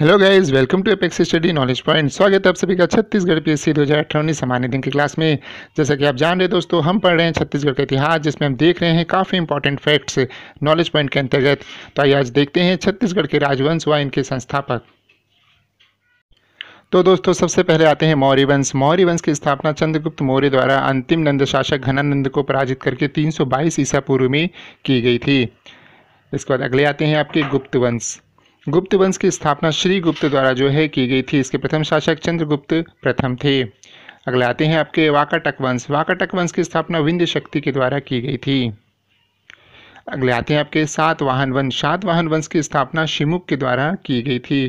hello guys welcome to Apex Study Knowledge Point स्वागत है आप सभी का छत्तीसगढ़ पी एस सी दो हजार 2018 सामान्य दिन की क्लास में जैसा कि आप जान रहे हैं दोस्तों हम पढ़ रहे हैं छत्तीसगढ़ का इतिहास जिसमें हम देख रहे हैं काफ़ी इंपॉर्टेंट फैक्ट्स नॉलेज पॉइंट के अंतर्गत तो आइए आज देखते हैं छत्तीसगढ़ के राजवंश व इनके संस्थापक तो दोस्तों सबसे पहले आते हैं मौर्य वंश मौर्य वंश की स्थापना चंद्रगुप्त मौर्य द्वारा अंतिम नंद शासक घनानंद को पराजित करके बाईस ईसा पूर्व में की गई थी इसके बाद अगले आते हैं आपके गुप्त वंश गुप्त वंश की स्थापना श्री गुप्त द्वारा जो है की गई थी इसके प्रथम शासक चंद्रगुप्त प्रथम थे अगले आते हैं आपके वाकाटक वंश वाकाटक वंश की स्थापना विंध्य शक्ति के द्वारा की गई थी अगले आते हैं आपके सात वाहन वंश सात वाहन वंश की स्थापना शिमुख के द्वारा की गई थी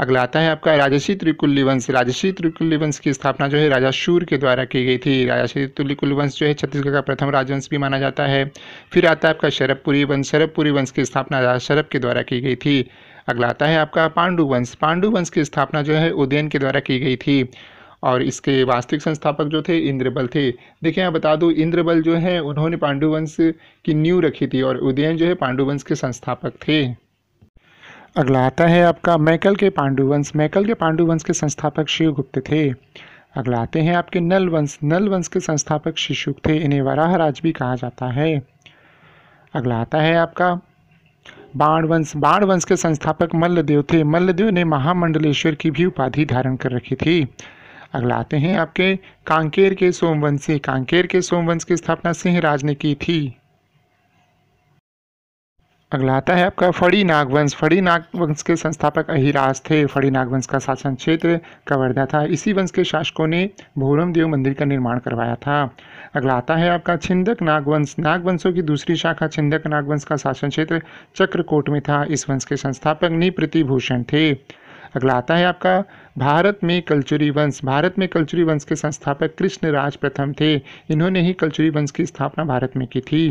अगला आता है आपका राजसी त्रिकुल्ली वंश राजसी त्रिकुल्ली वंश की स्थापना जो है राजा शूर के द्वारा की गई थी राजसी त्रिकुल वंश जो है छत्तीसगढ़ का प्रथम राजवंश भी माना जाता है फिर आता है आपका शरभपुरी वंश शरभपुरी वंश की स्थापना राजा शरभ के द्वारा की गई थी अगला आता है आपका पांडु वंश पांडु वंश की स्थापना जो है उदयन के द्वारा की गई थी और इसके वास्तविक संस्थापक जो थे इंद्रबल थे देखिए आप बता दूँ इंद्रबल जो है उन्होंने पांडुवंश की नींव रखी थी और उदयन जो है पांडुवंश के संस्थापक थे अगला आता है आपका मैकल के पांडुवंश मैकल के पांडुवंश के संस्थापक शिवगुप्त थे अगला आते हैं आपके नल वंश नल वंश के संस्थापक शिशुक थे इन्हें वराह राज भी कहा जाता है अगला आता है आपका बाण वंश बाण वंश के संस्थापक मल्लदेव थे मल्लदेव ने महामंडलेश्वर की भी उपाधि धारण कर रखी थी अगला आते हैं आपके कांकेर के सोमवंशी कांकेर के सोमवंश की स्थापना सिंहराज ने की थी अगला आता है आपका फड़ी नागवंश फड़ी नागवंश के संस्थापक अहिराज थे फड़ी नागवंश का शासन क्षेत्र कवर्धा था इसी वंश के शासकों ने भोरम देव मंदिर का निर्माण करवाया था अगला आता है आपका छिंदक नागवंश नागवंशों की दूसरी शाखा छिंदक नागवंश का शासन क्षेत्र चक्रकोट में था इस वंश के संस्थापक निप्रति भूषण थे अगला आता है आपका भारत में कल्चुरी वंश भारत में कल्चुरी वंश के संस्थापक कृष्णराज प्रथम थे इन्होंने ही कल्चुरी वंश की स्थापना भारत में की थी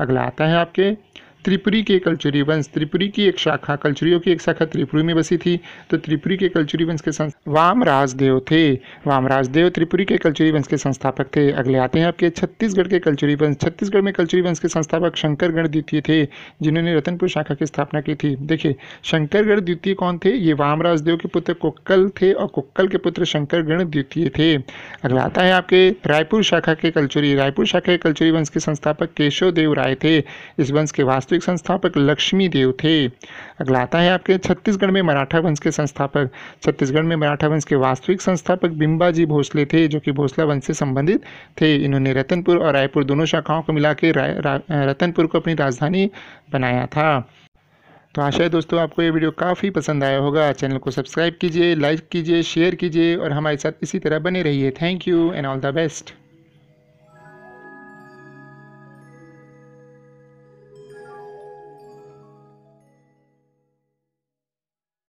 अगला आता है आपके त्रिपुरी के कल्चुरी वंश त्रिपुरी की एक शाखा कल्चुरियों की एक शाखा त्रिपुरी में बसी थी तो त्रिपुरी के कल्चुरी वंश के वामराज देव थे वामराज देव त्रिपुरी के कल्चुरी वंश के संस्थापक थे अगले आते हैं आपके छत्तीसगढ़ के कल्चुरी वंश छत्तीसगढ़ में कल्चुरी वंश के संस्थापक शंकरगढ़ द्वितीय थे जिन्होंने रतनपुर शाखा की स्थापना की थी देखिए शंकरगढ़ द्वितीय कौन थे ये वामराज देव के पुत्र कोक्कल थे और कोक्कल के पुत्र शंकरगढ़ द्वितीय थे अगला आता है आपके रायपुर शाखा के कल्चुरी रायपुर शाखा के कल्चुरी वंश के संस्थापक केशव देव राय थे इस वंश के वास्तु वास्तविक संस्थापक लक्ष्मी देव थे अगला आता है आपके छत्तीसगढ़ में मराठा वंश के संस्थापक छत्तीसगढ़ में मराठा वंश के वास्तविक संस्थापक बिंबाजी भोसले थे जो कि भोसला वंश से संबंधित थे इन्होंने रतनपुर और रायपुर दोनों शाखाओं को मिला के रतनपुर को अपनी राजधानी बनाया था तो आशा है दोस्तों आपको ये वीडियो काफ़ी पसंद आया होगा चैनल को सब्सक्राइब कीजिए लाइक कीजिए शेयर कीजिए और हमारे साथ इसी तरह बने रहिए thank you and all the best